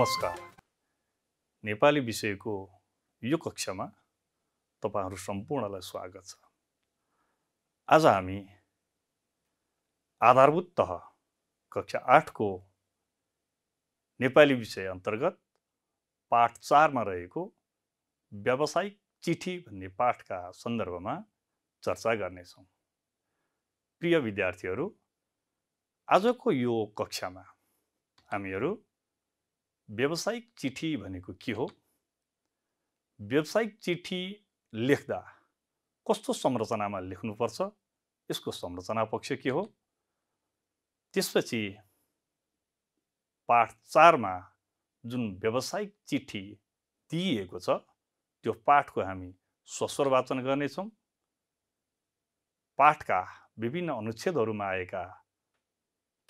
नमस्कार नेपाली विषयको यो कक्षामा तपाईँहरू सम्पूर्णलाई स्वागत छ आज हामी आधारभूत तह कक्षा आठको नेपाली विषय अन्तर्गत पाठ चारमा रहेको व्यावसायिक चिठी भन्ने पाठका सन्दर्भमा चर्चा गर्नेछौँ प्रिय विद्यार्थीहरू आजको यो कक्षामा हामीहरू व्यावसायिक चिठी भनेको के हो व्यावसायिक चिठी लेख्दा कस्तो संरचनामा लेख्नुपर्छ यसको संरचना पक्ष के हो त्यसपछि पाठ चारमा जुन व्यावसायिक चिठी दिइएको छ त्यो पाठको हामी स्वस्वर वाचन गर्नेछौँ पाठका विभिन्न अनुच्छेदहरूमा आएका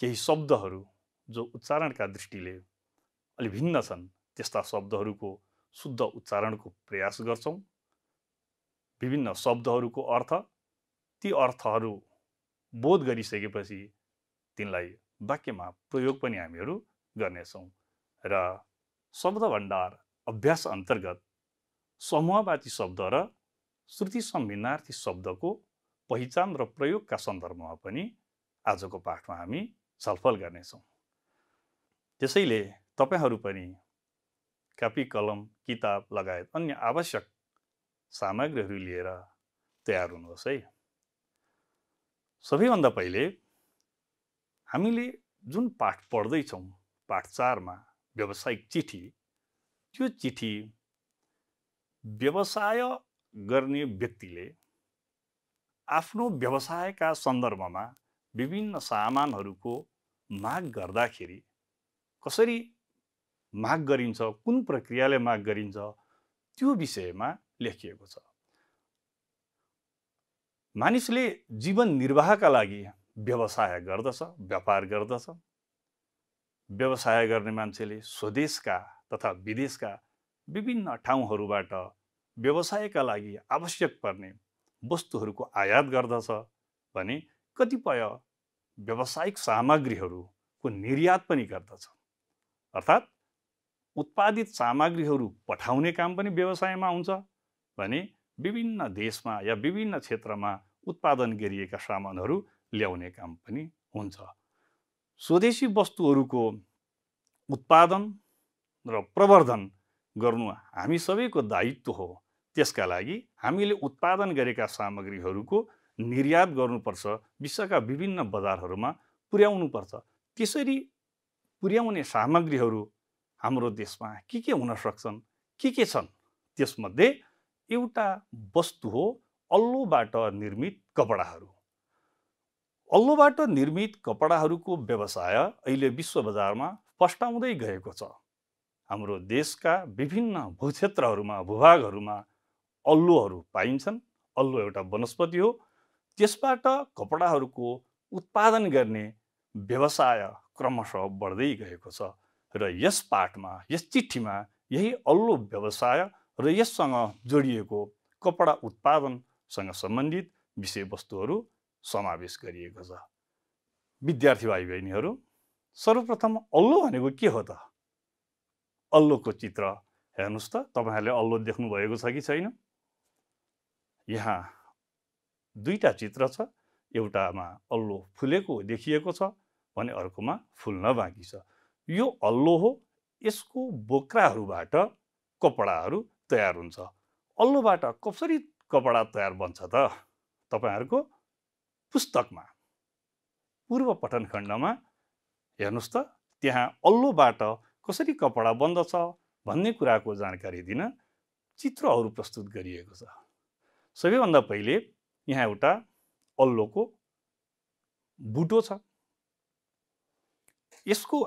केही शब्दहरू जो उच्चारणका दृष्टिले अलि भिन्न छन् त्यस्ता शब्दहरूको शुद्ध उच्चारणको प्रयास गर्छौँ विभिन्न शब्दहरूको अर्थ ती अर्थहरू बोध गरिसकेपछि तिनलाई वाक्यमा प्रयोग पनि हामीहरू गर्नेछौँ र शब्द भण्डार अभ्यास अन्तर्गत समूहवाची शब्द र श्रुति सम्भिन्नार्थी शब्दको पहिचान र प्रयोगका सन्दर्भमा पनि आजको पाठमा हामी छलफल गर्नेछौँ त्यसैले तपाईँहरू पनि कापी कलम किताब लगायत अन्य आवश्यक सामग्रीहरू लिएर तयार हुनुहोस् है सबैभन्दा पहिले हामीले जुन पाठ पढ्दैछौँ पाठ चारमा व्यावसायिक चिठी त्यो चिठी व्यवसाय गर्ने व्यक्तिले आफ्नो व्यवसायका सन्दर्भमा विभिन्न सामानहरूको माग गर्दाखेरि कसरी माग गरिन्छ कुन प्रक्रियाले माग गरिन्छ त्यो विषयमा लेखिएको छ मानिसले जीवन निर्वाहका लागि व्यवसाय गर्दछ व्यापार गर्दछ व्यवसाय गर्ने मान्छेले स्वदेशका तथा विदेशका विभिन्न ठाउँहरूबाट व्यवसायका लागि आवश्यक पर्ने वस्तुहरूको आयात गर्दछ भने कतिपय व्यावसायिक सामग्रीहरूको निर्यात पनि गर्दछ अर्थात् उत्पादित सामग्रीहरू पठाउने काम पनि व्यवसायमा हुन्छ भने विभिन्न देशमा या विभिन्न क्षेत्रमा उत्पादन गरिएका सामानहरू ल्याउने काम पनि हुन्छ स्वदेशी वस्तुहरूको उत्पादन र प्रवर्धन गर्नु हामी सबैको दायित्व हो त्यसका लागि हामीले उत्पादन गरेका सामग्रीहरूको निर्यात गर्नुपर्छ विश्वका विभिन्न बजारहरूमा पुर्याउनुपर्छ त्यसरी पुर्याउने सामग्रीहरू हाम्रो देशमा के के हुन सक्छन् के के छन् त्यसमध्ये एउटा वस्तु हो अल्लोबाट निर्मित कपडाहरू अल्लोबाट निर्मित कपडाहरूको व्यवसाय अहिले विश्व बजारमा फस्टाउँदै गएको छ हाम्रो देशका विभिन्न भूक्षेत्रहरूमा भूभागहरूमा अल्लोहरू पाइन्छन् अल्लो एउटा वनस्पति हो त्यसबाट कपडाहरूको उत्पादन गर्ने व्यवसाय क्रमशः बढ्दै गएको छ र यस पाठमा यस चिठीमा यही अल्लो व्यवसाय र यससँग जोडिएको कपडा उत्पादनसँग सम्बन्धित विषयवस्तुहरू समावेश गरिएको छ विद्यार्थी भाइ बहिनीहरू सर्वप्रथम अल्लो भनेको के हो त अल्लोको चित्र हेर्नुहोस् त तपाईँहरूले अल्लो देख्नुभएको छ कि छैन यहाँ दुईवटा चित्र छ एउटामा अल्लो फुलेको देखिएको छ भने अर्कोमा फुल्न बाँकी छ यो अल्लो हो यसको बोक्राहरूबाट कपडाहरू तयार हुन्छ अल्लोबाट कसरी कपडा तयार बन्छ त तपाईँहरूको पुस्तकमा पूर्व पठन खण्डमा हेर्नुहोस् त त्यहाँ अल्लोबाट कसरी कपडा बन्दछ भन्ने कुराको जानकारी दिन चित्रहरू प्रस्तुत गरिएको छ सबैभन्दा पहिले यहाँ एउटा अल्लोको बुटो छ यसको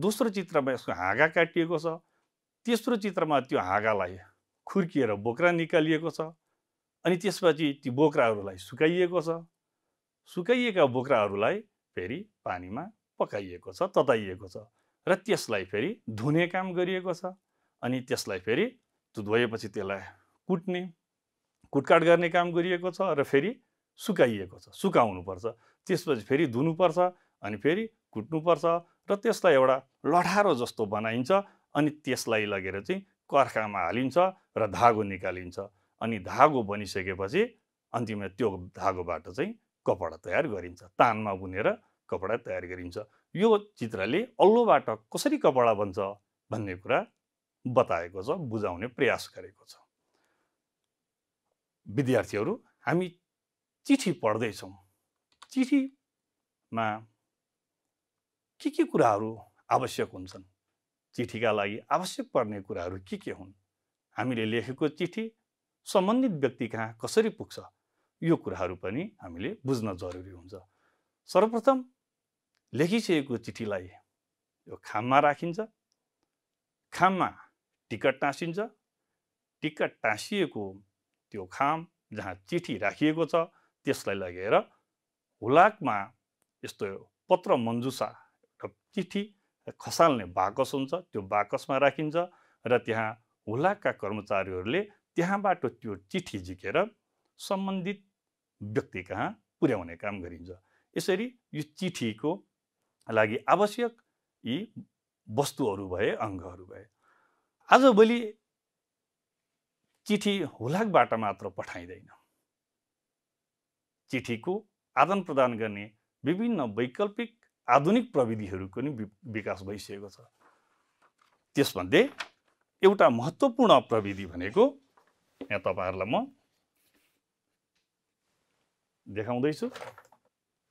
दोस्रो चित्रमा यसको हाँगा काटिएको छ तेस्रो चित्रमा त्यो हाँगालाई खुर्किएर बोक्रा निकालिएको छ अनि त्यसपछि ती बोक्राहरूलाई सुकाइएको छ सुकाइएका बोक्राहरूलाई फेरि पानीमा पकाइएको छ तताइएको छ र त्यसलाई फेरि धुने काम गरिएको छ अनि त्यसलाई फेरि त्यो धोएपछि त्यसलाई कुट्ने कुटकाट गर्ने काम गरिएको छ र फेरि सुकाइएको छ सुकाउनुपर्छ त्यसपछि फेरि धुनुपर्छ अनि फेरि कुट्नुपर्छ र त्यसलाई एउटा लठारो जस्तो बनाइन्छ अनि त्यसलाई लगेर चाहिँ कर्खामा हालिन्छ र धागो निकालिन्छ अनि धागो बनिसकेपछि अन्तिममा त्यो धागोबाट चाहिँ कपडा तयार गरिन्छ तानमा बुनेर कपडा तयार गरिन्छ यो चित्रले अल्लोबाट कसरी कपडा बन्छ भन्ने कुरा बताएको छ बुझाउने प्रयास गरेको छ विद्यार्थीहरू हामी चिठी पढ्दैछौँ चिठीमा के के कुराहरू आवश्यक हुन्छन् चिठीका लागि आवश्यक पर्ने कुराहरू के के हुन् हामीले लेखेको चिठी सम्बन्धित व्यक्ति कहाँ कसरी पुग्छ यो कुराहरू पनि हामीले बुझ्न जरुरी हुन्छ सर्वप्रथम लेखिसकेको चिठीलाई यो खाममा राखिन्छ खाममा टिकट टाँसिन्छ टिकट टाँसिएको त्यो खाम जहाँ चिठी राखिएको छ त्यसलाई लगेर हुलाकमा यस्तो पत्र मन्जुसा चिठी खसाल्ने बाकस हुन्छ त्यो बाकसमा राखिन्छ र त्यहाँ हुलाकका कर्मचारीहरूले त्यहाँबाट त्यो चिठी झिकेर सम्बन्धित व्यक्ति कहाँ पुर्याउने काम गरिन्छ यसरी यो चिठीको लागि आवश्यक यी वस्तुहरू भए अङ्गहरू भए आजभोलि चिठी हुलाकबाट मात्र पठाइँदैन चिठीको आदान प्रदान गर्ने विभिन्न वैकल्पिक आधुनिक प्रविधिहरूको नि विकास भइसकेको छ त्यसमध्ये एउटा महत्त्वपूर्ण प्रविधि भनेको यहाँ तपाईँहरूलाई म देखाउँदैछु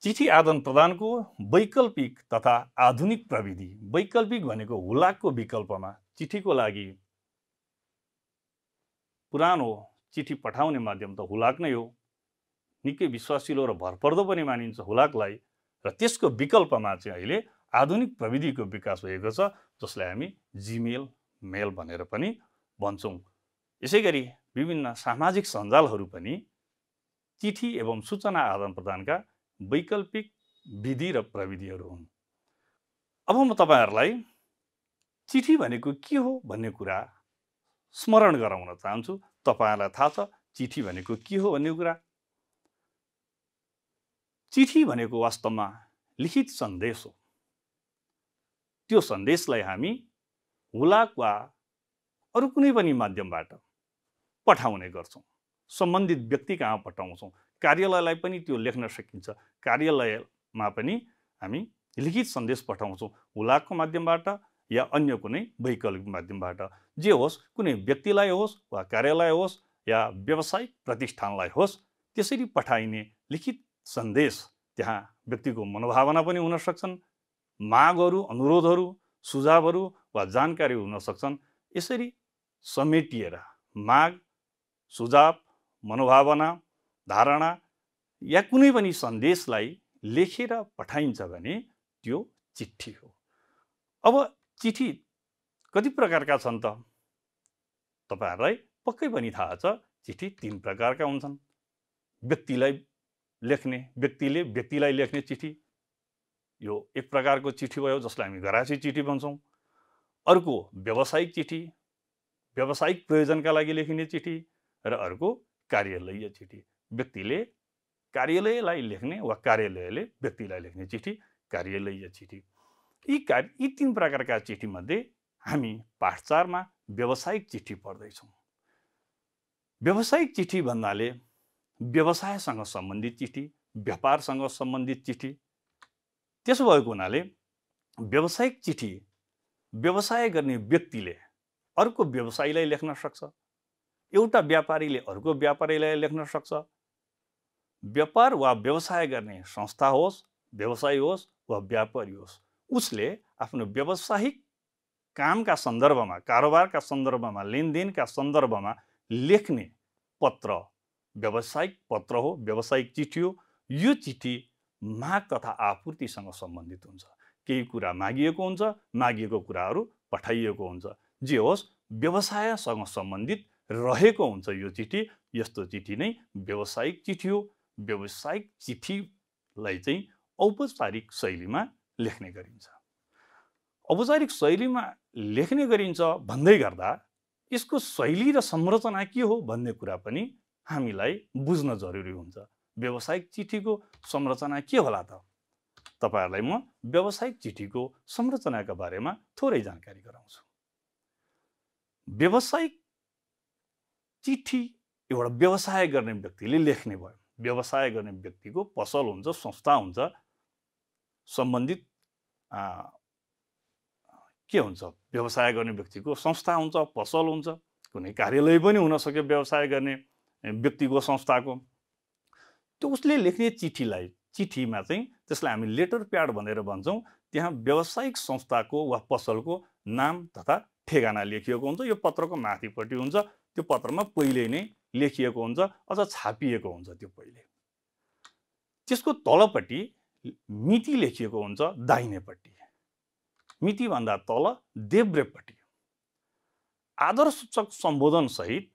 चिठी आदान प्रदानको वैकल्पिक तथा आधुनिक प्रविधि वैकल्पिक भनेको हुलाकको विकल्पमा चिठीको लागि पुरानो चिठी पठाउने माध्यम त हुलाक नै हो निकै विश्वासिलो र भरपर्दो पनि मानिन्छ हुलाकलाई र त्यसको विकल्पमा चाहिँ अहिले आधुनिक प्रविधिको विकास भएको छ जसलाई हामी जिमेल मेल भनेर पनि भन्छौँ यसै गरी विभिन्न सामाजिक सञ्जालहरू पनि चिठी एवं सूचना आदान प्रदानका वैकल्पिक विधि र प्रविधिहरू हुन् अब म तपाईँहरूलाई चिठी भनेको के हो भन्ने कुरा स्मरण गराउन चाहन्छु तपाईँहरूलाई थाहा छ चिठी भनेको के हो भन्ने कुरा चिठी भनेको वास्तवमा लिखित सन्देश हो त्यो सन्देशलाई हामी हुलाक वा अरू कुनै पनि माध्यमबाट पठाउने गर्छौँ सम्बन्धित व्यक्ति कहाँ पठाउँछौँ कार्यालयलाई पनि त्यो लेख्न सकिन्छ कार्यालयमा पनि हामी लिखित सन्देश पठाउँछौँ हुलाकको माध्यमबाट या अन्य कुनै वैकल्पिक माध्यमबाट जे होस् कुनै व्यक्तिलाई होस् वा कार्यालय होस् या व्यावसायिक प्रतिष्ठानलाई होस् त्यसरी पठाइने लिखित सन्देश त्यहाँ व्यक्तिको मनोभावना पनि हुन सक्छन् मागहरू अनुरोधहरू सुझावहरू वा जानकारी हुन सक्छन् यसरी समेटिएर माग सुझाव मनोभावना धारणा या कुनै पनि सन्देशलाई लेखेर पठाइन्छ भने त्यो चिठी हो अब चिठी कति प्रकारका छन् त तपाईँहरूलाई पक्कै पनि थाहा छ चिठी तिन प्रकारका हुन्छन् व्यक्तिलाई लेख्ने व्यक्तिले व्यक्तिलाई लेख्ने चिठी यो एक प्रकारको चिठी भयो जसलाई हामी गरासी चिठी भन्छौँ अर्को व्यावसायिक चिठी व्यावसायिक प्रयोजनका लागि लेखिने चिठी र अर्को कार्यालयीय चिठी व्यक्तिले कार्यालयलाई लेख्ने वा कार्यालयले व्यक्तिलाई लेख्ने चिठी कार्यालयीय चिठी यी कार्य यी तिन प्रकारका चिठीमध्ये हामी पाठचारमा व्यावसायिक चिठी पढ्दैछौँ व्यावसायिक चिठी भन्नाले व्यवसायसँग सम्बन्धित चिठी व्यापारसँग सम्बन्धित चिठी त्यसो भएको हुनाले व्यावसायिक चिठी व्यवसाय गर्ने व्यक्तिले अर्को व्यवसायीलाई लेख्न सक्छ एउटा व्यापारीले अर्को व्यापारीलाई लेख्न सक्छ व्यापार वा व्यवसाय गर्ने संस्था होस् व्यवसायी होस् वा व्यापारी होस् उसले आफ्नो व्यावसायिक कामका सन्दर्भमा कारोबारका सन्दर्भमा लेनदेनका सन्दर्भमा लेख्ने पत्र व्यावसायिक पत्र हो व्यावसायिक चिठी हो यो चिठी माग तथा आपूर्तिसँग सम्बन्धित हुन्छ केही कुरा मागिएको हुन्छ मागिएको कुराहरू पठाइएको हुन्छ जे होस् व्यवसायसँग सम्बन्धित रहेको हुन्छ यो चिठी यस्तो चिठी नै व्यावसायिक चिठी हो व्यावसायिक चिठीलाई चाहिँ औपचारिक शैलीमा लेख्ने गरिन्छ औपचारिक शैलीमा लेख्ने गरिन्छ भन्दै गर्दा यसको शैली र संरचना के हो भन्ने कुरा पनि हामीलाई बुझ्न जरुरी हुन्छ व्यावसायिक चिठीको संरचना के होला त तपाईँहरूलाई म व्यावसायिक चिठीको संरचनाका बारेमा थोरै जानकारी गराउँछु व्यावसायिक चिठी एउटा व्यवसाय गर्ने व्यक्तिले लेख्ने भयो व्यवसाय गर्ने व्यक्तिको पसल हुन्छ संस्था हुन्छ सम्बन्धित के हुन्छ व्यवसाय गर्ने व्यक्तिको संस्था हुन्छ पसल हुन्छ कुनै कार्यालय पनि हुनसक्यो व्यवसाय गर्ने व्यक्तिको संस्थाको त्यो उसले लेख्ने चिठीलाई चिठीमा चाहिँ त्यसलाई हामी लेटर प्याड भनेर भन्छौँ त्यहाँ व्यावसायिक संस्थाको वा पसलको नाम तथा ठेगाना लेखिएको हुन्छ यो पत्रको माथिपट्टि हुन्छ त्यो पत्रमा पहिले नै लेखिएको हुन्छ अझ छापिएको हुन्छ त्यो पहिले त्यसको तलपट्टि मिति लेखिएको हुन्छ दाहिनेपट्टि मितिभन्दा तल देब्रेपट्टि आदर्शक सम्बोधनसहित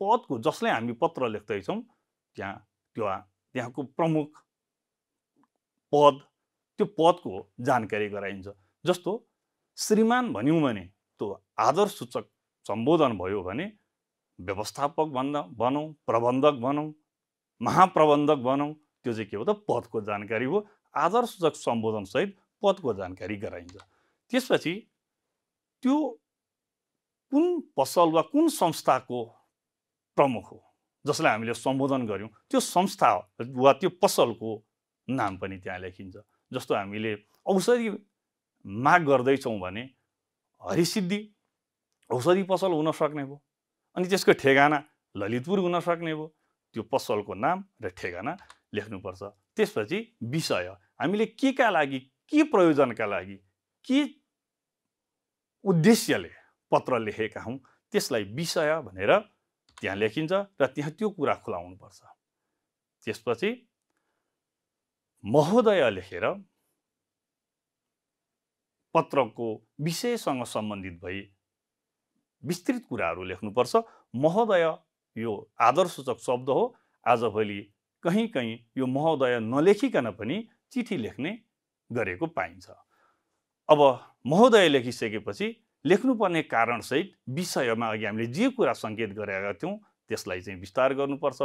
पदको जसलाई हामी पत्र लेख्दैछौँ त्यहाँ त्यो त्यहाँको प्रमुख पद त्यो पदको जानकारी गराइन्छ जस्तो श्रीमान भन्यौँ भने त्यो आदर सूचक सम्बोधन भयो भने व्यवस्थापक भन्दा भनौँ प्रबन्धक भनौँ महाप्रबन्धक भनौँ त्यो चाहिँ के हो त पदको जानकारी हो आदरसूचक सम्बोधनसहित पदको जानकारी गराइन्छ त्यसपछि त्यो कुन पसल वा कुन संस्थाको प्रमुख हो जसलाई हामीले सम्बोधन गऱ्यौँ त्यो संस्था वा त्यो पसलको नाम पनि त्यहाँ लेखिन्छ जस्तो हामीले औषधि माग गर्दैछौँ भने हरिसिद्धि औषधि पसल हुन सक्ने भयो अनि त्यसको ठेगाना ललितपुर हुन सक्ने भयो त्यो पसलको नाम र ठेगाना लेख्नुपर्छ त्यसपछि विषय हामीले के का लागि के प्रयोजनका लागि के उद्देश्यले पत्र लेखेका हौँ त्यसलाई विषय भनेर त्यहाँ लेखिन्छ र त्यहाँ त्यो कुरा खुलाउनुपर्छ त्यसपछि महोदय लेखेर पत्रको विषयसँग सम्बन्धित भई विस्तृत कुराहरू लेख्नुपर्छ महोदय यो आदरसूचक शब्द हो आजभोलि कहीँ कहीँ यो महोदय नलेखिकन पनि चिठी लेख्ने गरेको पाइन्छ अब महोदय लेखिसकेपछि लेख्नुपर्ने कारणसहित विषयमा अघि हामीले जे कुरा सङ्केत गरेका थियौँ त्यसलाई चाहिँ विस्तार गर्नुपर्छ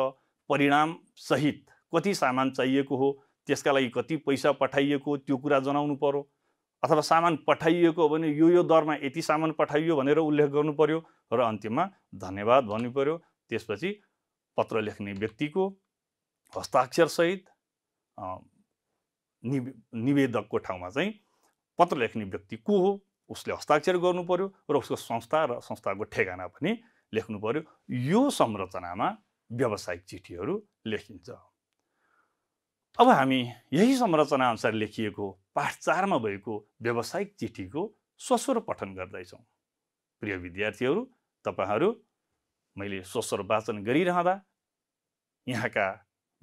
परिणामसहित कति सामान चाहिएको हो त्यसका लागि कति पैसा पठाइएको त्यो कुरा जनाउनु पऱ्यो अथवा सामान पठाइएको हो भने यो यो दरमा यति सामान पठाइयो भनेर उल्लेख गर्नु पऱ्यो र अन्त्यमा धन्यवाद भन्नु पऱ्यो त्यसपछि पत्र लेख्ने व्यक्तिको हस्ताक्षरसहित निवेदकको ठाउँमा चाहिँ पत्र लेख्ने व्यक्ति को हो उसले हस्ताक्षर गर्नु पऱ्यो र उसको संस्था र संस्थाको ठेगाना पनि लेख्नु पऱ्यो यो संरचनामा व्यावसायिक चिठीहरू लेखिन्छ अब हामी यही संरचना अनुसार लेखिएको पाठ चारमा भएको व्यावसायिक चिठीको स्वस्वर पठन गर्दैछौँ प्रिय विद्यार्थीहरू तपाईँहरू मैले स्वस्वर वाचन गरिरहँदा यहाँका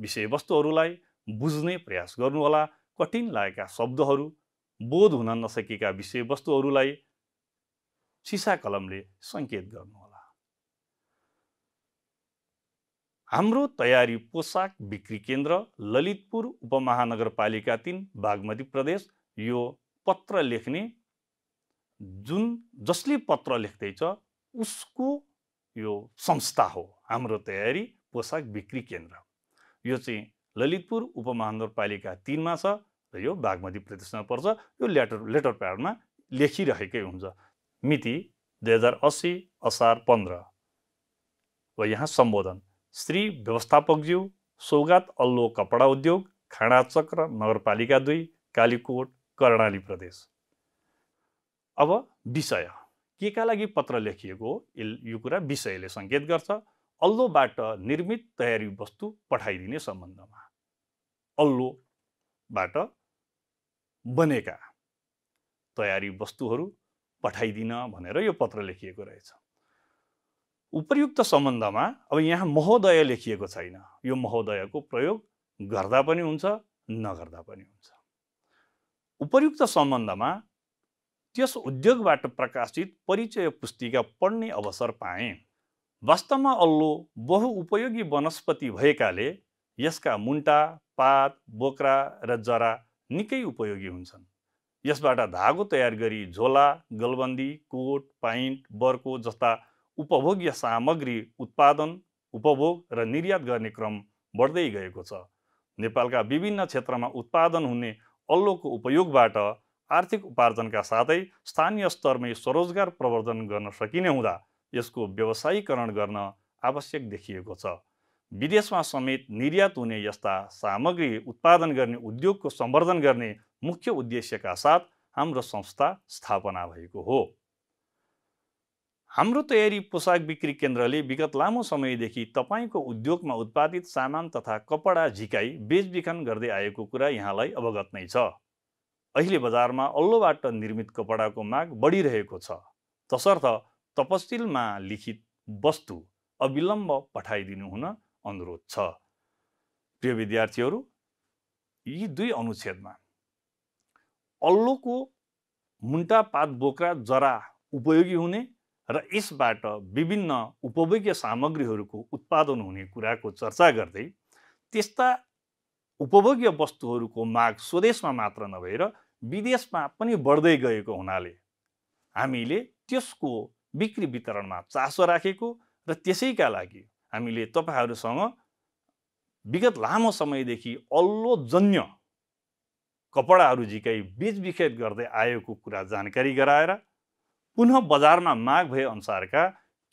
विषयवस्तुहरूलाई बुझ्ने प्रयास गर्नुहोला कठिन लागेका शब्दहरू बोध हुन नसकेका विषयवस्तुहरूलाई सिसा कलमले सङ्केत गर्नुहोला हाम्रो तयारी पोसाक बिक्री केन्द्र ललितपुर उपमहानगरपालिका तिन बागमती प्रदेश यो पत्र लेख्ने जुन जसले पत्र लेख्दैछ उसको यो संस्था हो हाम्रो तयारी पोसाक बिक्री केन्द्र यो चाहिँ ललितपुर उपमहानगरपालिका तिनमा छ र यो बागमती प्रदेशमा पर्छ यो लेटर लेटर प्याडमा लेखिरहेकै हुन्छ मिति दुई हजार असी असार पन्ध्र र यहाँ सम्बोधन श्री व्यवस्थापकज्यू सौगात अल्लो कपडा उद्योग खाँडाचक्र चक्र नगरपालिका दुई कालीकोट कर्णाली प्रदेश अब विषय के का लागि पत्र लेखिएको यो कुरा विषयले सङ्केत गर्छ अल्लोबाट निर्मित तयारी वस्तु पठाइदिने सम्बन्धमा अल्लोबाट बनेका तयारी वस्तुहरू पठाइदिन भनेर यो पत्र लेखिएको रहेछ उपयुक्त सम्बन्धमा अब यहाँ महोदय लेखिएको छैन यो महोदयको प्रयोग गर्दा पनि हुन्छ नगर्दा पनि हुन्छ उपयुक्त सम्बन्धमा त्यस उद्योगबाट प्रकाशित परिचय पुस्तिका पढ्ने अवसर पाएँ वास्तवमा अल्लो बहुउपयोगी वनस्पति भएकाले यसका मुन्टा पात बोक्रा र जरा निकै उपयोगी हुन्छन् यसबाट धागो तयार गरी झोला गलबन्दी कोट पाइन्ट बर्को जस्ता उपभोग्य सामग्री उत्पादन उपभोग र निर्यात गर्ने क्रम बढ्दै गएको छ नेपालका विभिन्न क्षेत्रमा उत्पादन हुने अल्लोको उपयोगबाट आर्थिक उपार्जनका साथै स्थानीय स्तरमै स्वरोजगार प्रवर्धन गर्न सकिने हुँदा यसको व्यवसायीकरण गर्न आवश्यक देखिएको छ विदेशमा समेत निर्यात हुने यस्ता सामग्री उत्पादन गर्ने उद्योगको सम्वर्धन गर्ने मुख्य उद्देश्यका साथ हाम्रो संस्था स्थापना भएको हो हाम्रो तयारी पोसाक बिक्री केन्द्रले विगत लामो समयदेखि तपाईँको उद्योगमा उत्पादित सामान तथा कपडा झिकाइ बेचबिखन गर्दै आएको कुरा यहाँलाई अवगत नै छ अहिले बजारमा अल्लोबाट निर्मित कपडाको माग बढिरहेको छ तसर्थ तपसिलमा लिखित वस्तु अविलम्ब पठाइदिनु हुन अनुरोध छ प्रिय विद्यार्थीहरू यी दुई अनुच्छेदमा अल्लोको मुन्टा पात बोक्रा जरा उपयोगी हुने र यसबाट विभिन्न उपभोग्य सामग्रीहरूको उत्पादन हुने कुराको चर्चा गर्दै त्यस्ता उपभोग्य वस्तुहरूको माग स्वदेशमा मात्र नभएर विदेशमा पनि बढ्दै गएको हुनाले हामीले त्यसको बिक्री वितरणमा चासो राखेको र त्यसैका लागि हामीले तपाईँहरूसँग विगत लामो समयदेखि अल्लोजन्य कपडाहरू झिकै बेचबिखेत गर्दै आएको कुरा जानकारी गराएर पुनः बजारमा माग भए अनुसारका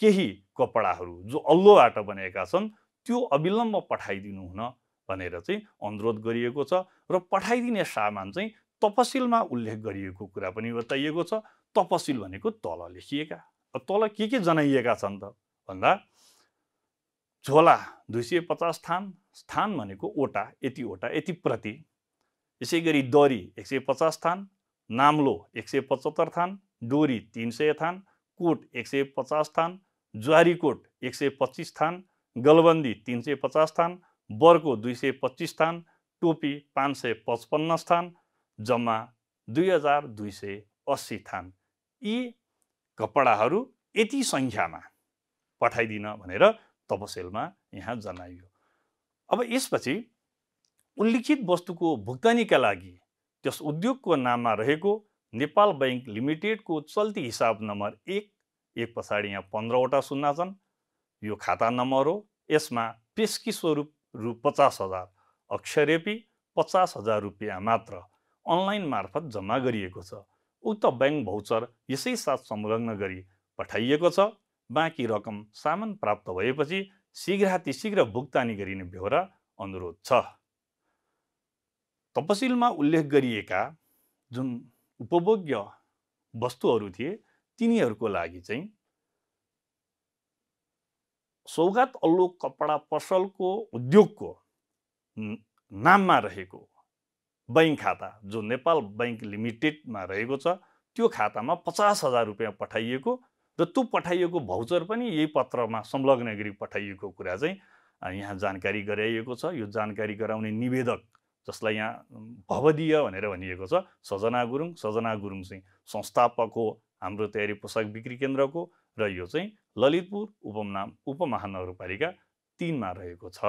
केही कपडाहरू जो अल्लोबाट बनेका छन् त्यो अविलम्ब पठाइदिनु हुन भनेर चाहिँ अनुरोध गरिएको छ र पठाइदिने सामान चाहिँ तपसिलमा उल्लेख गरिएको कुरा पनि बताइएको छ तपसिल भनेको तल लेखिएका तल के के जनाइएका छन् त भन्दा झोला दुई सय पचास थान स्थान भनेको ओटा यति ओटा यति प्रति यसै गरी दरी एक सय पचास थान नाम्लो एक सय पचहत्तर थान डोरी तिन सय थान कोट एक सय पचास थान ज्वारीकोट एक सय पच्चिस थान गलबन्दी तिन सय पचास थान बर्को दुई सय पच्चिस थान टोपी पाँच सय पचपन्न स्थान जम्मा दुई हजार दुई सय अस्सी थान यी कपडाहरू यति सङ्ख्यामा पठाइदिन भनेर तपसेलमा यहाँ जनाइयो अब यसपछि उल्लिखित वस्तुको भुक्तानीका लागि त्यस उद्योगको नाममा रहेको नेपाल बैङ्क लिमिटेडको चल्ती हिसाब नम्बर एक एक पछाडि यहाँ पन्ध्रवटा सुन्ना छन् यो खाता नम्बर हो यसमा पेस्की स्वरूप रु पचास हजार अक्षरेपी पचास हजार रुपियाँ मात्र अनलाइन मार्फत जम्मा गरिएको छ उक्त ब्याङ्क भौचर यसै साथ संलग्न गरी पठाइएको छ बाँकी रकम सामान प्राप्त भएपछि शीघ्रातिशीघ्र भुक्तानी गरिने बेहोरा अनुरोध छ तपसिलमा उल्लेख गरिएका जुन उपभोग्य वस्तुहरू थिए तिनीहरूको लागि चाहिँ सौगात अल्लो कपडा पसलको उद्योगको नाममा रहेको बैङ्क खाता जो नेपाल बैङ्क लिमिटेडमा रहेको छ त्यो खातामा पचास हजार रुपियाँ पठाइएको र त्यो पठाइएको भाउचर पनि यही पत्रमा संलग्न गरी पठाइएको कुरा चाहिँ यहाँ जानकारी गराइएको छ यो जानकारी गराउने निवेदक जसलाई यहाँ भवदीय भनेर भनिएको छ सजना गुरुङ सजना गुरुङ चाहिँ संस्थापक हो हाम्रो तयारी पोसाक बिक्री केन्द्रको र यो चाहिँ ललितपुर उपनाम उपमहानगरपालिका तिनमा रहेको छ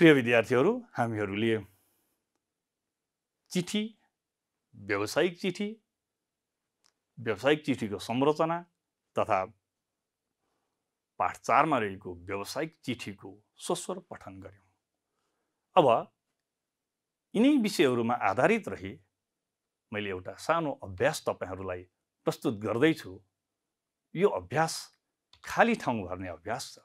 प्रिय विद्यार्थीहरू हामीहरूले चिठी व्यावसायिक चिठी व्यावसायिक चिठीको संरचना तथा पाठ चारमा रहेको व्यावसायिक चिठीको स्वस्वर पठन गऱ्यौँ अब यिनै विषयहरूमा आधारित रहे मैले एउटा सानो अभ्यास तपाईँहरूलाई प्रस्तुत गर्दैछु यो अभ्यास खाली ठाउँ भर्ने अभ्यास छ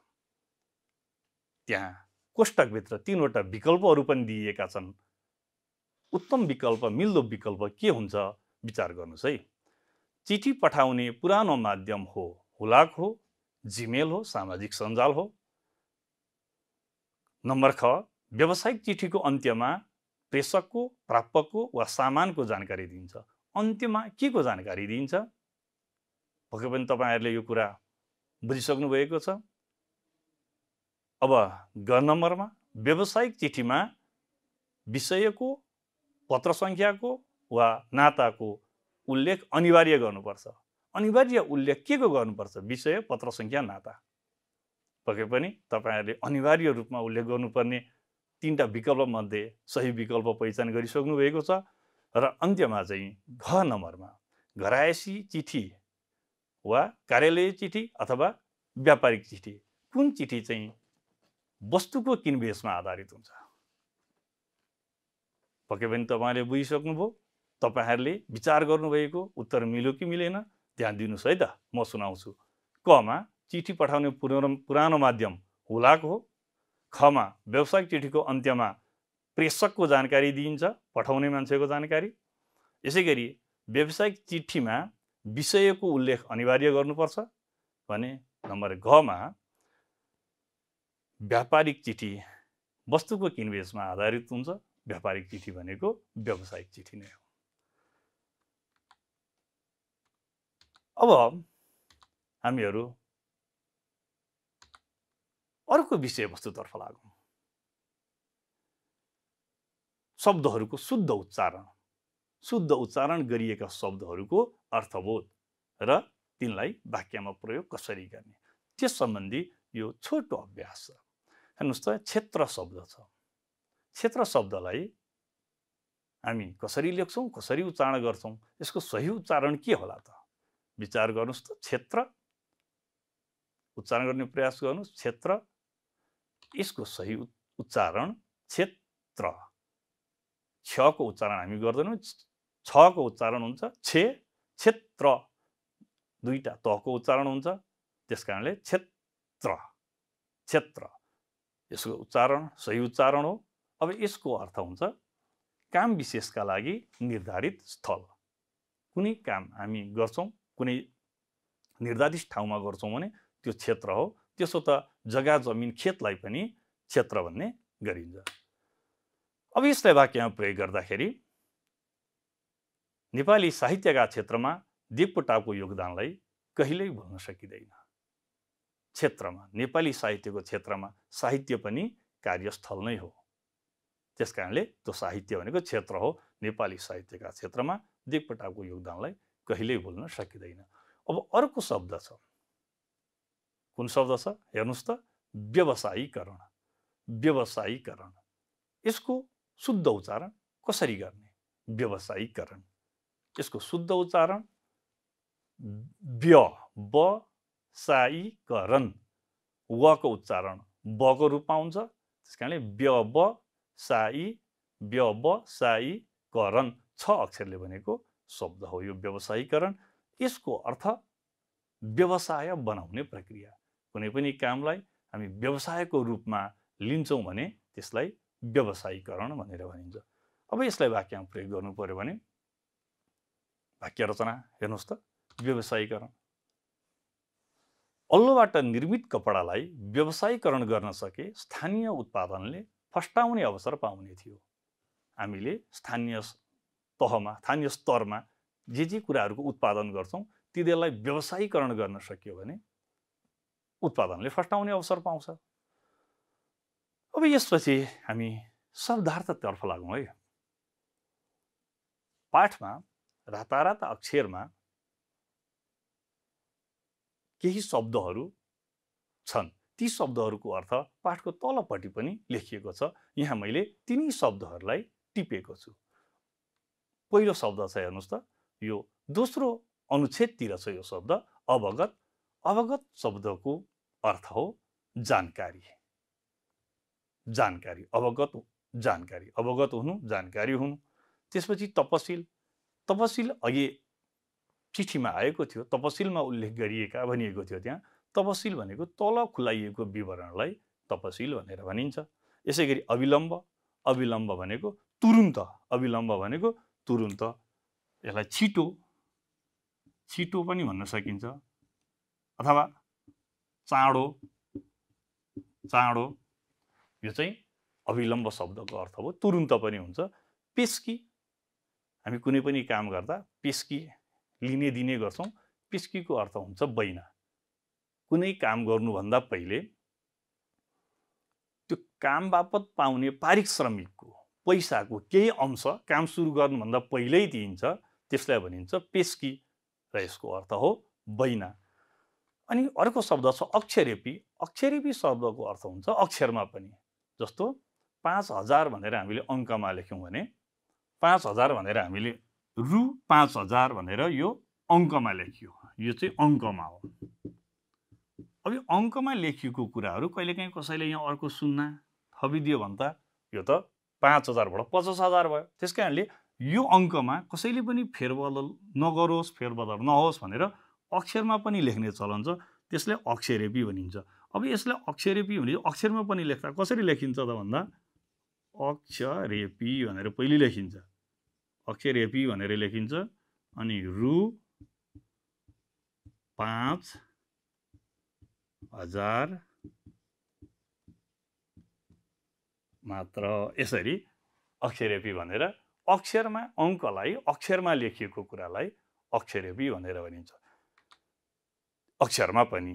त्यहाँ कोष्टकभित्र तिनवटा विकल्पहरू पनि दिइएका छन् उत्तम विकल्प मिल्दो विकल्प के हुन्छ विचार गर्नुहोस् है चिठी पठाउने पुरानो माध्यम हो हुलाक हो जिमेल हो सामाजिक सञ्जाल हो नम्बर ख व्यावसायिक चिठीको अन्त्यमा प्रेषकको प्रापकको वा सामानको जानकारी दिन्छ अन्त्यमा के को जानकारी दिन्छ पक्कै पनि तपाईँहरूले यो कुरा बुझिसक्नु भएको छ अब ग नम्बरमा व्यावसायिक चिठीमा विषयको पत्र सङ्ख्याको वा नाताको उल्लेख अनिवार्य गर्नुपर्छ अनिवार्य उल्लेख के को गर्नुपर्छ विषय पत्र सङ्ख्या नाता पक्कै पनि तपाईँहरूले अनिवार्य रूपमा उल्लेख गर्नुपर्ने तिनवटा विकल्पमध्ये सही विकल्प पहिचान गरिसक्नु भएको छ र अन्त्यमा चाहिँ घ नम्बरमा घरायसी चिठी वा कार्यालय चिठी अथवा व्यापारिक चिठी कुन चिठी चाहिँ वस्तुको किनबेचमा आधारित हुन्छ पक्कै पनि तपाईँले बुझिसक्नुभयो तपाईँहरूले विचार गर्नुभएको उत्तर मिल्यो कि मिलेन ध्यान दिनुहोस् है त म सुनाउँछु कमा चिठी पठाउने पुरानो पुरानो माध्यम हुलाक हो खमा व्यावसायिक चिठीको अन्त्यमा प्रेषकको जानकारी दिइन्छ पठाउने मान्छेको जानकारी यसै गरी व्यावसायिक चिठीमा विषयको उल्लेख अनिवार्य गर्नुपर्छ भने नम्बर घमा व्यापारिक चिठी वस्तुको किनबेचमा आधारित हुन्छ व्यापारिक चिठी भनेको व्यावसायिक चिठी नै हो अब हामीहरू अर्को विषयवस्तुतर्फ लागौँ शब्दहरूको शुद्ध उच्चारण शुद्ध उच्चारण गरिएका शब्दहरूको अर्थबोध र तिनलाई वाक्यमा प्रयोग कसरी गर्ने त्यस सम्बन्धी यो छोटो अभ्यास छ हेर्नुहोस् त क्षेत्र शब्द छ क्षेत्र शब्दलाई हामी कसरी लेख्छौँ कसरी उच्चारण गर्छौँ यसको सही उच्चारण के होला त विचार गर्नुहोस् त क्षेत्र उच्चारण गर्ने प्रयास गर्नुहोस् क्षेत्र यसको सही उच्चारण क्षेत्र छको उच्चारण हामी गर्दैनौँ छको उच्चारण हुन्छ छे क्षेत्र दुईवटा तको उच्चारण हुन्छ त्यस कारणले क्षेत्र क्षेत्र यसको उच्चारण सही उच्चारण हो अब यसको अर्थ हुन्छ काम विशेषका लागि निर्धारित स्थल कुनै काम हामी गर्छौँ कुनै निर्धारित ठाउँमा गर्छौँ भने त्यो क्षेत्र हो त्यसो त जग्गा जमिन खेतलाई पनि क्षेत्र भन्ने गरिन्छ अब यसलाई वाक्यमा प्रयोग गर्दाखेरि नेपाली साहित्यका क्षेत्रमा देवपुटाको योगदानलाई कहिल्यै भुल्न सकिँदैन क्षेत्रमा नेपाली साहित्यको क्षेत्रमा साहित्य पनि कार्यस्थल नै हो त्यस कारणले त्यो साहित्य भनेको क्षेत्र हो नेपाली साहित्यका क्षेत्रमा देवकोटाको योगदानलाई कहिल्यै भुल्न सकिँदैन अब अर्को शब्द छ कुन शब्द छ हेर्नुहोस् त व्यवसायीकरण व्यवसायीकरण यसको शुद्ध उच्चारण कसरी गर्ने व्यवसायीकरण यसको शुद्ध उच्चारण व्य ब वको उच्चारण बको रूपमा हुन्छ त्यस कारणले व्य ब छ अक्षरले भनेको शब्द हो यो व्यवसायीकरण यसको अर्थ व्यवसाय बनाउने प्रक्रिया कुनै पनि कामलाई हामी व्यवसायको रूपमा लिन्छौँ भने त्यसलाई व्यवसायीकरण भनेर भनिन्छ अब यसलाई वाक्यमा प्रयोग गर्नु पऱ्यो भने वाक्य रचना हेर्नुहोस् त व्यवसायीकरण अल्लोबाट निर्मित कपडालाई व्यवसायीकरण गर्न सके स्थानीय उत्पादनले फस्टाउने अवसर पाउने थियो हामीले स्थानीय तहमा स्थानीय स्तरमा जे जे कुराहरूको उत्पादन गर्छौँ तिनीहरूलाई व्यवसायीकरण गर्न सकियो भने उत्पादनले फस्टाउने अवसर पाउँछ अब यसपछि हामी शब्दार्थतर्फ लागौँ है पाठमा रातारात अक्षरमा केही शब्दहरू छन् ती शब्दहरूको अर्थ पाठको तलपट्टि पनि लेखिएको छ यहाँ मैले तिनी शब्दहरूलाई टिपेको छु पहिलो शब्द छ हेर्नुहोस् त यो दोस्रो अनुच्छेदतिर छ यो शब्द अवगत अवगत शब्दको अर्थ हो जानकारी जानकारी अवगत जानकारी अवगत हुनु जानकारी हुनु त्यसपछि तपसिल तपसिल अघि चिठीमा आएको थियो तपसिलमा उल्लेख गरिएका भनिएको थियो त्यहाँ तपसिल भनेको तल खुलाइएको विवरणलाई तपसिल भनेर भनिन्छ यसै गरी अविलम्ब अविलम्ब भनेको तुरुन्त अविलम्ब भनेको तुरुन्त यसलाई छिटो छिटो पनि भन्न सकिन्छ अथवा चाँडो चाँडो यो चाहिँ अविलम्ब शब्दको अर्थ हो तुरुन्त पनि हुन्छ पेस्की हामी कुनै पनि काम गर्दा पेस्की लिने दिने गर्छौँ पेस्कीको अर्थ हुन्छ बैना कुनै काम गर्नुभन्दा पहिले त्यो काम बापत पाउने पारिश्रमिकको पैसाको केही अंश काम सुरु गर्नुभन्दा पहिल्यै दिइन्छ त्यसलाई भनिन्छ पेस्की र यसको अर्थ हो बैना अनि अर्को शब्द छ अक्षरेपी अक्षरेपी शब्दको अर्थ हुन्छ अक्षरमा पनि जस्तो पाँच हजार भनेर हामीले अङ्कमा लेख्यौँ भने पाँच हजार भनेर हामीले रु पाँच हजार भनेर यो अङ्कमा लेखियो यो चाहिँ अङ्कमा हो अब यो अङ्कमा लेखिएको कुराहरू कहिलेकाहीँ कसैले यहाँ अर्को सुन्ना थपिदियो भन्दा यो त पाँच हजारबाट पचास हजार भयो त्यस कारणले यो अङ्कमा कसैले पनि फेरबदल नगरोस् फेरबदल नहोस् भनेर अक्षरमा पनि लेख्ने चलन छ त्यसले अक्षरेपी भनिन्छ अब यसले अक्षरेपी भने अक्षरमा पनि लेख्दा कसरी लेखिन्छ त भन्दा अक्षरेपी भनेर पहिले लेखिन्छ अक्षरेपी भनेर लेखिन्छ अनि रु पाँच हजार मात्र यसरी अक्षरेपी भनेर अक्षरमा अङ्कलाई अक्षरमा लेखिएको कुरालाई अक्षरेपी भनेर भनिन्छ अक्षरमा पनि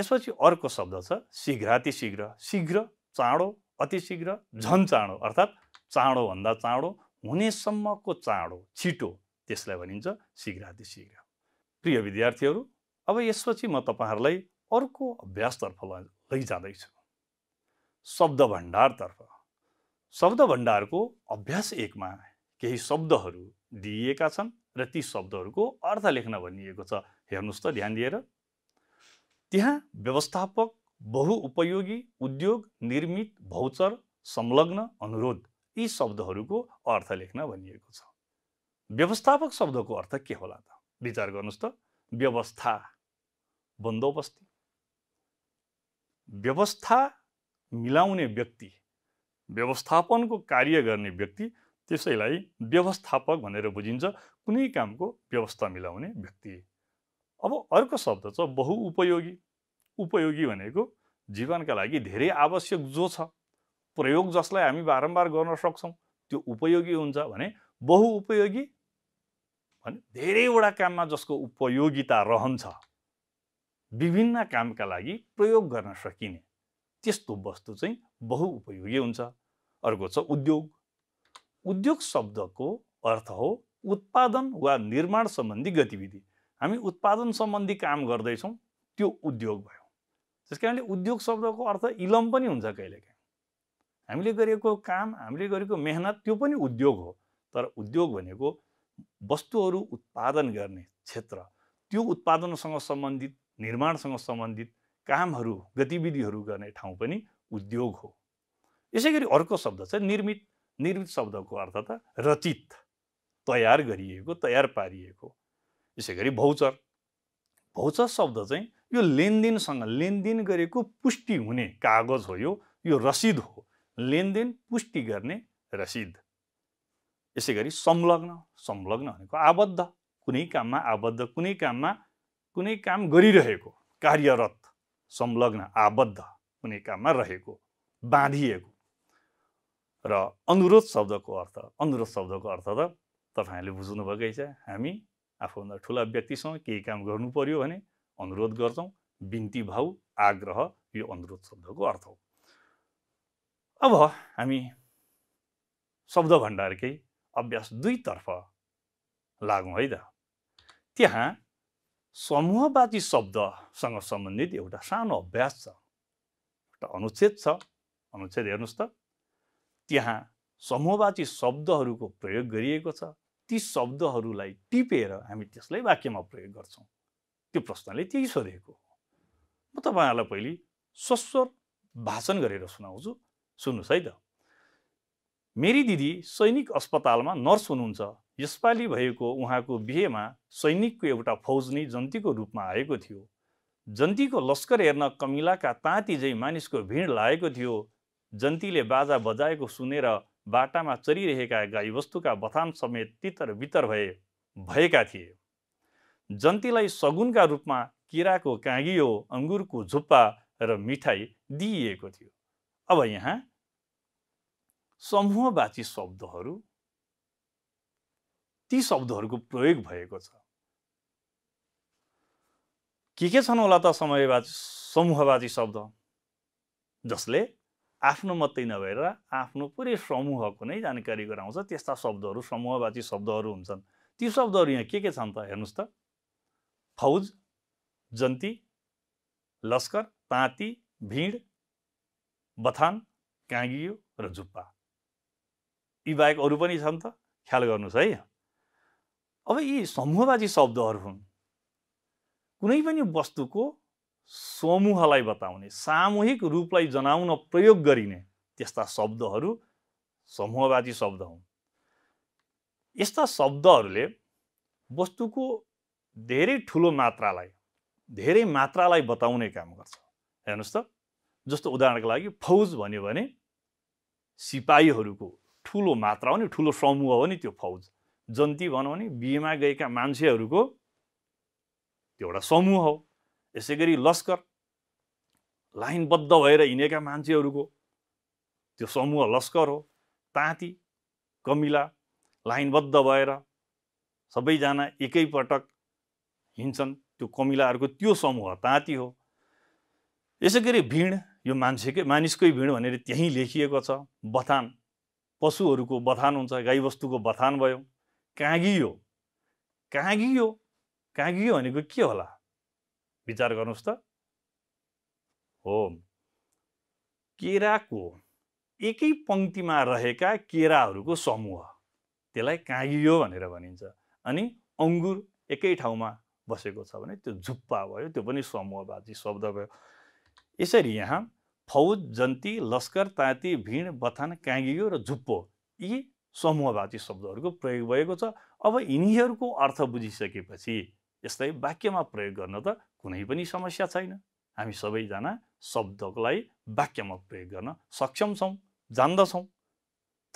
यसपछि अर्को शब्द छ शीघ्राति शीघ्र शीघ्र चाँडो अति शीघ्र झन चाँडो अर्थात् चाँडोभन्दा चाँडो हुनेसम्मको चाँडो छिटो त्यसलाई भनिन्छ शीघ्राति शीघ्र प्रिय विद्यार्थीहरू अब यसपछि म तपाईँहरूलाई अर्को अभ्यासतर्फ लैजाँदैछु शब्द भण्डारतर्फ शब्द भण्डारको अभ्यास एकमा केही शब्दहरू दिइएका छन् र ती शब्दहरूको अर्थ लेख्न भनिएको छ हेर्नुहोस् त ध्यान दिएर त्यहाँ व्यवस्थापक बहुउपयोगी उद्योग निर्मित भौचर संलग्न अनुरोध यी शब्दहरूको अर्थ लेख्न भनिएको छ व्यवस्थापक शब्दको अर्थ के होला त विचार गर्नुहोस् त व्यवस्था बन्दोबस्ती व्यवस्था मिलाउने व्यक्ति व्यवस्थापनको कार्य गर्ने व्यक्ति त्यसैलाई व्यवस्थापक भनेर बुझिन्छ कुनै कामको व्यवस्था मिलाउने व्यक्ति अब अर्को शब्द छ बहुउपयोगी उपयोगी भनेको जीवनका लागि धेरै आवश्यक जो छ प्रयोग जसलाई हामी बारम्बार गर्न सक्छौँ त्यो उपयोगी हुन्छ भने बहुउपयोगी भने धेरैवटा काममा जसको उपयोगिता रहन्छ विभिन्न कामका लागि प्रयोग गर्न सकिने त्यस्तो वस्तु चाहिँ बहुउपयोगी हुन्छ अर्को छ उद्योग उद्योग शब्दको अर्थ हो उत्पादन वा निर्माण सम्बन्धी गतिविधि हामी उत्पादन सम्बन्धी काम गर्दैछौँ त्यो उद्योग भयो त्यस कारणले उद्योग शब्दको अर्थ इलम पनि हुन्छ कहिलेकाहीँ हामीले गरेको काम हामीले गरेको मेहनत त्यो पनि उद्योग हो तर उद्योग भनेको वस्तुहरू उत्पादन गर्ने क्षेत्र त्यो उत्पादनसँग सम्बन्धित निर्माणसँग सम्बन्धित कामहरू गतिविधिहरू गर्ने ठाउँ पनि उद्योग हो यसै गरी अर्को शब्द छ निर्मित निर्मित शब्दको अर्थ त रचित तयार गरिएको तयार पारिएको यसै गरी भौचर भौचर शब्द चाहिँ यो लेनदेनसँग लेनदेन गरेको पुष्टि हुने कागज हो यो यो रसिद हो लेनदेन पुष्टि गर्ने रसिद यसै गरी संलग्न संलग्न भनेको आबद्ध कुनै काममा आबद्ध कुनै काममा कुनै काम गरिरहेको कार्यरत संलग्न आबद्ध कुनै काममा रहेको बाँधिएको र अनुरोध शब्दको अर्थ अनुरोध शब्दको अर्थ त तपाईँहरूले बुझ्नुभएकै छ हामी आफूभन्दा ठुला व्यक्तिसँग केही काम गर्नु पर्यो भने अनुरोध गर्छौँ बिन्ती भाउ आग्रह यो अनुरोध शब्दको अर्थ हो अब हामी शब्द भण्डारकै अभ्यास दुईतर्फ लागौँ है त त्यहाँ समूहवादी शब्दसँग सम्बन्धित एउटा सानो अभ्यास छ एउटा अनुच्छेद छ अनुच्छेद हेर्नुहोस् त त्यहाँ समूहवाची शब्दहरूको प्रयोग गरिएको छ ती शब्दहरूलाई टिपेर हामी त्यसलाई वाक्यमा प्रयोग गर्छौँ त्यो प्रश्नले त्यही सोधेको हो म तपाईँहरूलाई पहिले स्वस्वर भाषण गरेर सुनाउँछु सुन्नुहोस् है त मेरी दिदी सैनिक अस्पतालमा नर्स हुनुहुन्छ यसपालि भएको उहाँको बिहेमा सैनिकको एउटा फौज नै जन्तीको रूपमा आएको थियो जन्तीको लस्कर हेर्न कमिलाका ताँतीझै मानिसको भिड लागेको थियो जन्तीले बाजा बजाएको सुनेर बाटामा चरिरहेका गाईवस्तुका बथान समेत तितर बितर भए भएका थिए जन्तीलाई सगुनका रूपमा किराको काँगियो अङ्गुरको झुप्पा र मिठाई दिइएको थियो अब यहाँ समूहवाची शब्दहरू ती शब्दहरूको प्रयोग भएको छ के के छन् होला त समयवाची समूहवाची शब्द जसले आफ्नो मात्रै नभएर आफ्नो पुरै समूहको नै जानकारी गराउँछ त्यस्ता शब्दहरू समूहवाची शब्दहरू हुन्छन् ती शब्दहरू यहाँ के के छन् त हेर्नुहोस् त फौज जन्ती लस्कर ताँती भिड बथान काँगियो र जुप्पा यी बाहेक अरू पनि छन् त ख्याल गर्नुहोस् है अब यी समूहवादी शब्दहरू हुन् कुनै पनि वस्तुको समूहलाई बताउने सामूहिक रूपलाई जनाउन प्रयोग गरिने त्यस्ता शब्दहरू समूहवादी शब्द हुन् यस्ता शब्दहरूले वस्तुको धेरै ठुलो मात्रालाई धेरै मात्रालाई बताउने काम गर्छ हेर्नुहोस् त जस्तो उदाहरणको लागि फौज भन्यो भने सिपाहीहरूको ठुलो मात्रा हो नि ठुलो समूह हो नि त्यो फौज जन्ती भनौँ भने बिहेमा गएका मान्छेहरूको त्यो एउटा समूह हो यसै गरी लस्कर लाइनबद्ध भएर हिँडेका मान्छेहरूको त्यो समूह लस्कर हो ताँती कमिला लाइनबद्ध भएर सबैजना एकैपटक हिँड्छन् त्यो कमिलाहरूको त्यो समूह ताती हो यसै गरी भिड यो मान्छेकै मानिसकै भिड भनेर त्यहीँ लेखिएको छ बथान पशुहरूको बथान हुन्छ गाईबस्तुको बथान भयो काँगियो काँगियो काँगियो भनेको के होला विचार गर्नुहोस् त हो केराको एकै पङ्क्तिमा रहेका केराहरूको समूह त्यसलाई काँगियो भनेर भनिन्छ अनि अङ्गुर एकै ठाउँमा बसेको छ भने त्यो झुप्पा भयो त्यो पनि समूहवाची शब्द भयो यसरी यहाँ फौज जन्ती लस्कर ताती भिड बथान काँगियो र झुप्पो यी समूहवाची शब्दहरूको प्रयोग भएको छ अब यिनीहरूको अर्थ बुझिसकेपछि यसलाई वाक्यमा प्रयोग गर्न त कुनै पनि समस्या छैन हामी सबैजना शब्दलाई वाक्यमा प्रयोग गर्न सक्षम छौँ जान्दछौँ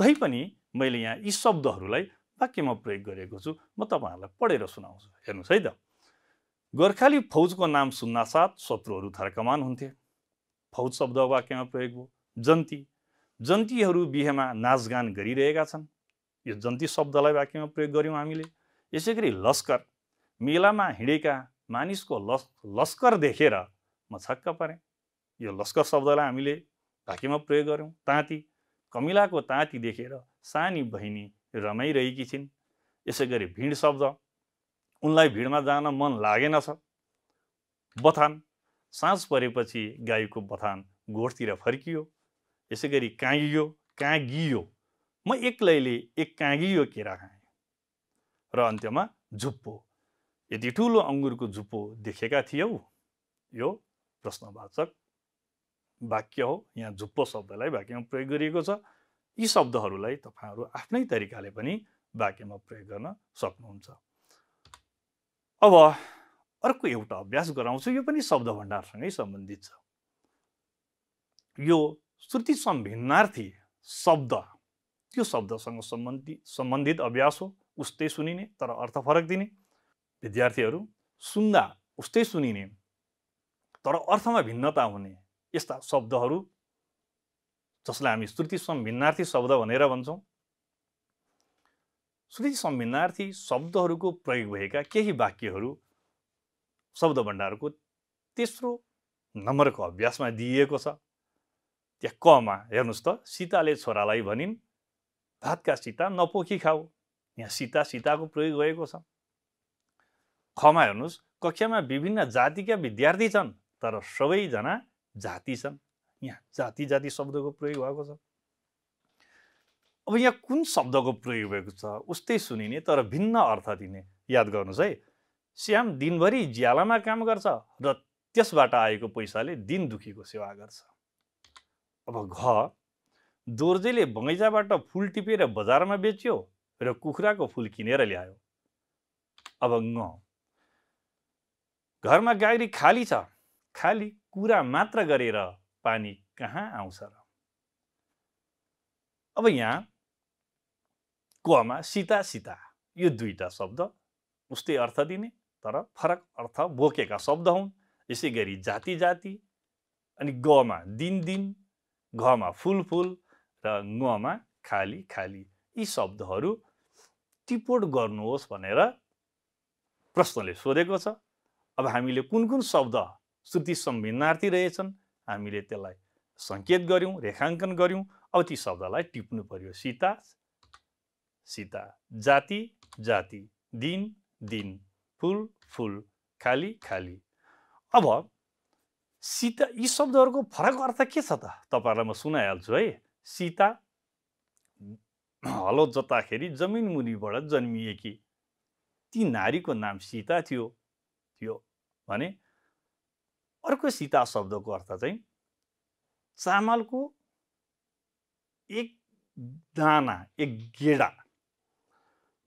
तैपनि मैले यहाँ यी शब्दहरूलाई वाक्यमा प्रयोग गरेको छु म तपाईँहरूलाई पढेर सुनाउँछु हेर्नुहोस् है त गोर्खाली फौजको नाम सुन्नासाथ शत्रुहरू थर्कमान हुन्थे फौज शब्द वाक्यमा प्रयोग भयो जन्ती जन्तीहरू बिहेमा नाचगान गरिरहेका छन् यो जन्ती शब्दलाई वाक्यमा प्रयोग गऱ्यौँ हामीले यसै गरी लस्कर मेलामा हिँडेका मानिसको लस् लस्कर देखेर म छक्क परेँ यो लस्कर शब्दलाई हामीले वाक्यमा प्रयोग गऱ्यौँ ताँती कमिलाको ताँती देखेर सानी बहिनी रमाइरहेकी छिन् यसै गरी भिड शब्द उनलाई भिडमा जान मन लागेनछ बथान साँझ परेपछि गाईको बथान गोठतिर फर्कियो यसै गरी काँगियो काँगियो म एक्लैले एक काँगियो केरा खाएँ र अन्त्यमा झुप्पो यति ठुलो अङ्गुरको झुप्पो देखेका थियौ यो प्रश्नवाचक वाक्य हो यहाँ झुप्पो शब्दलाई वाक्यमा प्रयोग गरिएको छ यी शब्दहरूलाई तपाईँहरू आफ्नै तरिकाले पनि वाक्यमा प्रयोग गर्न सक्नुहुन्छ अब अर्को एउटा अभ्यास गराउँछु यो पनि शब्द भण्डारसँगै सम्बन्धित छ यो श्रुति सम्भिन्नार्थी शब्द त्यो शब्दसँग सम्बन्धी सम्बन्धित अभ्यास हो उस्तै सुनिने तर अर्थ फरक दिने विद्यार्थीहरू सुन्दा उस्तै सुनिने तर अर्थमा भिन्नता हुने यस्ता शब्दहरू जसलाई हामी श्रुति सम्भिन्नार्थी शब्द भनेर भन्छौँ श्रुति सम्भिन्नार्थी शब्दहरूको प्रयोग भएका केही वाक्यहरू शब्द भण्डारको तेस्रो नम्बरको अभ्यासमा दिइएको छ त्यहाँ कमा हेर्नुहोस् त सीताले छोरालाई भनिन् भातका सीता नपोखी खाऊ यहाँ सीता सीताको प्रयोग भएको छ खमा हेर्नुहोस् कक्षामा विभिन्न जातिका विद्यार्थी छन् तर सबैजना जाति छन् यहाँ जाति जाति शब्दको प्रयोग भएको छ अब यहाँ कुन शब्दको प्रयोग भएको छ उस्तै सुनिने तर भिन्न अर्थ दिने याद गर्नुहोस् है श्याम दिनभरि ज्यालामा काम गर्छ र त्यसबाट आएको पैसाले दिन दुखीको सेवा गर्छ अब घ दोर्जेले बगैँचाबाट फुल टिपेर बजारमा बेच्यो र कुखुराको फुल किनेर ल्यायो अब ङ घरमा गाग्री खाली छ खाली कुरा मात्र गरेर पानी कहाँ आउँछ र अब यहाँ कमा सीता सीता यो दुईटा शब्द उस्तै अर्थ दिने तर फरक अर्थ बोकेका शब्द हुन् यसै गरी जाति जाति अनि गमा दिन दिन घमा फुलफुल र ङमा खाली खाली यी शब्दहरू टिपोट गर्नुहोस् भनेर प्रश्नले सोधेको छ अब हामीले कुन कुन शब्द श्रुति सम्भिन्नार्थी रहेछन् हामीले त्यसलाई सङ्केत गऱ्यौँ रेखाङ्कन गऱ्यौँ अब ती शब्दलाई टिप्नु पर्यो सीता सीता जाति जाति दिन दिन फुल फुल खाली खाली अब सीता यी शब्दहरूको फरक अर्थ के छ त तपाईँहरूलाई म सुनाइहाल्छु है सीता हलो जताखेरि जमिन मुनिबाट जन्मिएकी ती नारीको नाम सीता थियो थियो भने अर्को सीता शब्दको अर्थ चाहिँ चामलको एक दाना एक गेडा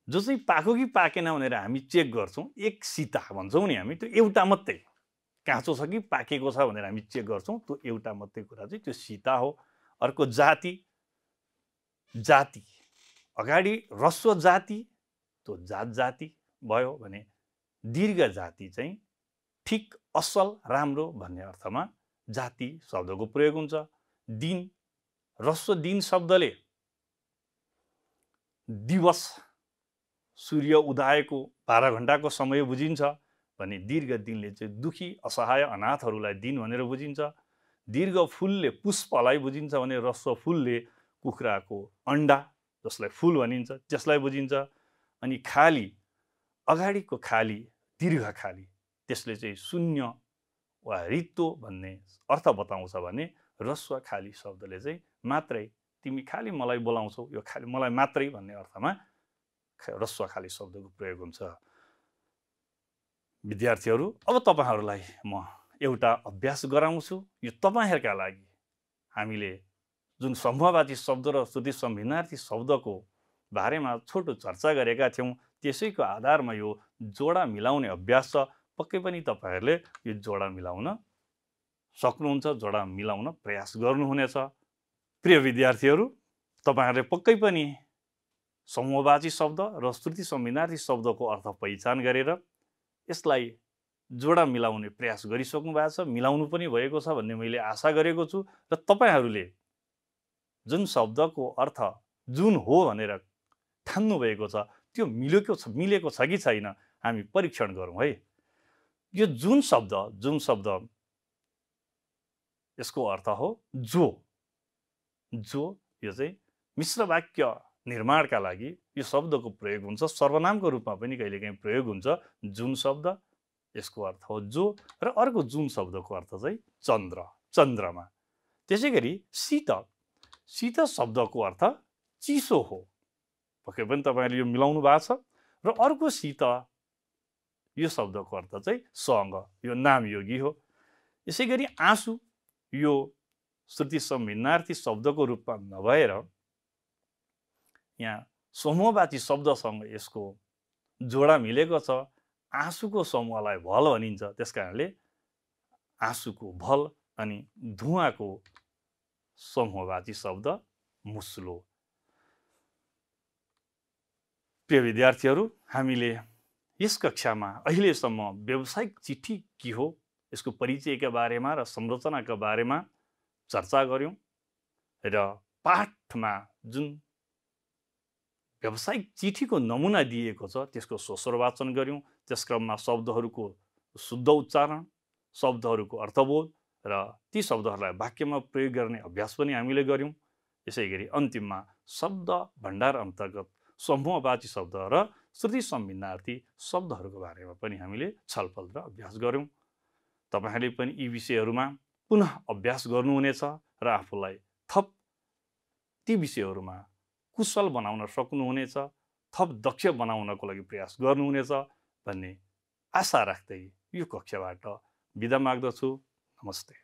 जो चाहिँ पाको कि पाकेन भनेर हामी चेक गर्छौँ एक सीता भन्छौँ नि हामी त्यो एउटा मात्रै काँचो छ कि पाकेको छ भनेर हामी चेक गर्छौँ त्यो एउटा मात्रै कुरा चाहिँ त्यो सीता हो अर्को जाति जाति अगाडि रस्व जाति त्यो जात जाति भयो भने दीर्घ जाति चाहिँ ठिक असल राम्रो भन्ने अर्थमा जाति शब्दको प्रयोग हुन्छ दिन रस्व दिन शब्दले दिवस सूर्य उदाएको बाह्र घन्टाको समय बुझिन्छ भने दीर्घ दिनले चाहिँ दुखी असहाय अनाथहरूलाई दिन भनेर बुझिन्छ दीर्घ फुलले पुष्पलाई बुझिन्छ भने रस्व फुलले कुखुराको अन्डा जसलाई फुल भनिन्छ त्यसलाई बुझिन्छ अनि खाली अगाडिको खाली दीर्घ खाली त्यसले चाहिँ शून्य वा रित्तो भन्ने अर्थ बताउँछ भने रस्व खाली शब्दले चाहिँ मात्रै तिमी खाली मलाई बोलाउँछौ यो खाली मलाई मात्रै भन्ने अर्थमा रस्व खाली शब्दको प्रयोग हुन्छ विद्यार्थीहरू अब तपाईँहरूलाई म एउटा अभ्यास गराउँछु यो तपाईँहरूका लागि हामीले जुन समूहवादी शब्द र श्रुति सम्भिनार्थी शब्दको बारेमा छोटो चर्चा गरेका थियौँ त्यसैको आधारमा यो जोडा मिलाउने अभ्यास छ पक्कै पनि तपाईँहरूले यो जोडा मिलाउन सक्नुहुन्छ जोडा मिलाउन प्रयास गर्नुहुनेछ प्रिय विद्यार्थीहरू तपाईँहरूले पक्कै पनि समूहवाची शब्द र श्रुति संविधार्थी शब्दको अर्थ पहिचान गरेर यसलाई जोडा मिलाउने प्रयास गरिसक्नु भएको छ मिलाउनु पनि भएको छ भन्ने मैले आशा गरेको छु र तपाईँहरूले जुन शब्दको अर्थ जुन हो भनेर ठान्नुभएको छ त्यो मिलेको छ मिलेको छ कि छैन हामी परीक्षण गरौँ है यो जुन शब्द जुन शब्द यसको अर्थ हो जो जो यो चाहिँ मिश्र वाक्य निर्माणका लागि यो शब्दको प्रयोग हुन्छ सर्वनामको रूपमा पनि कहिलेकाहीँ प्रयोग हुन्छ जुन शब्द यसको अर्थ हो जो र अर्को जुन शब्दको अर्थ चाहिँ चन्द्र चन्द्रमा त्यसै गरी शीत शीत शब्दको अर्थ चिसो हो पक्कै पनि तपाईँले यो मिलाउनु भएको छ र अर्को शीत यो शब्दको अर्थ चाहिँ सङ्ग यो नामयोगी हो यसै गरी आँसु यो श्रुति सम्मिनार्थी शब्दको रूपमा नभएर यहाँ समूहवाची शब्दसँग यसको जोडा मिलेको छ आँसुको समूहलाई भल भनिन्छ त्यस कारणले आँसुको भल अनि धुवाको समूहवाची शब्द मुस्लो प्रिय विद्यार्थीहरू हामीले यस कक्षामा अहिलेसम्म व्यावसायिक चिठी के हो यसको परिचयका बारेमा र संरचनाका बारेमा चर्चा गऱ्यौँ र पाठमा जुन व्यावसायिक चिठीको नमुना दिएको छ त्यसको वाचन गऱ्यौँ त्यस क्रममा शब्दहरूको शुद्ध उच्चारण शब्दहरूको अर्थबोध र ती शब्दहरूलाई वाक्यमा प्रयोग गर्ने अभ्यास पनि हामीले गऱ्यौँ यसै गरी अन्तिममा शब्द भण्डार अन्तर्गत समूहवाची शब्द र श्रुति सम्बन्धार्थी शब्दहरूको बारेमा पनि हामीले छलफल र अभ्यास गऱ्यौँ तपाईँहरूले पनि यी विषयहरूमा पुनः अभ्यास गर्नुहुनेछ र आफूलाई थप ती विषयहरूमा कुशल बनाउन सक्नुहुनेछ थप दक्ष बनाउनको लागि प्रयास गर्नुहुनेछ भन्ने आशा राख्दै यो कक्षाबाट बिदा माग्दछु नमस्ते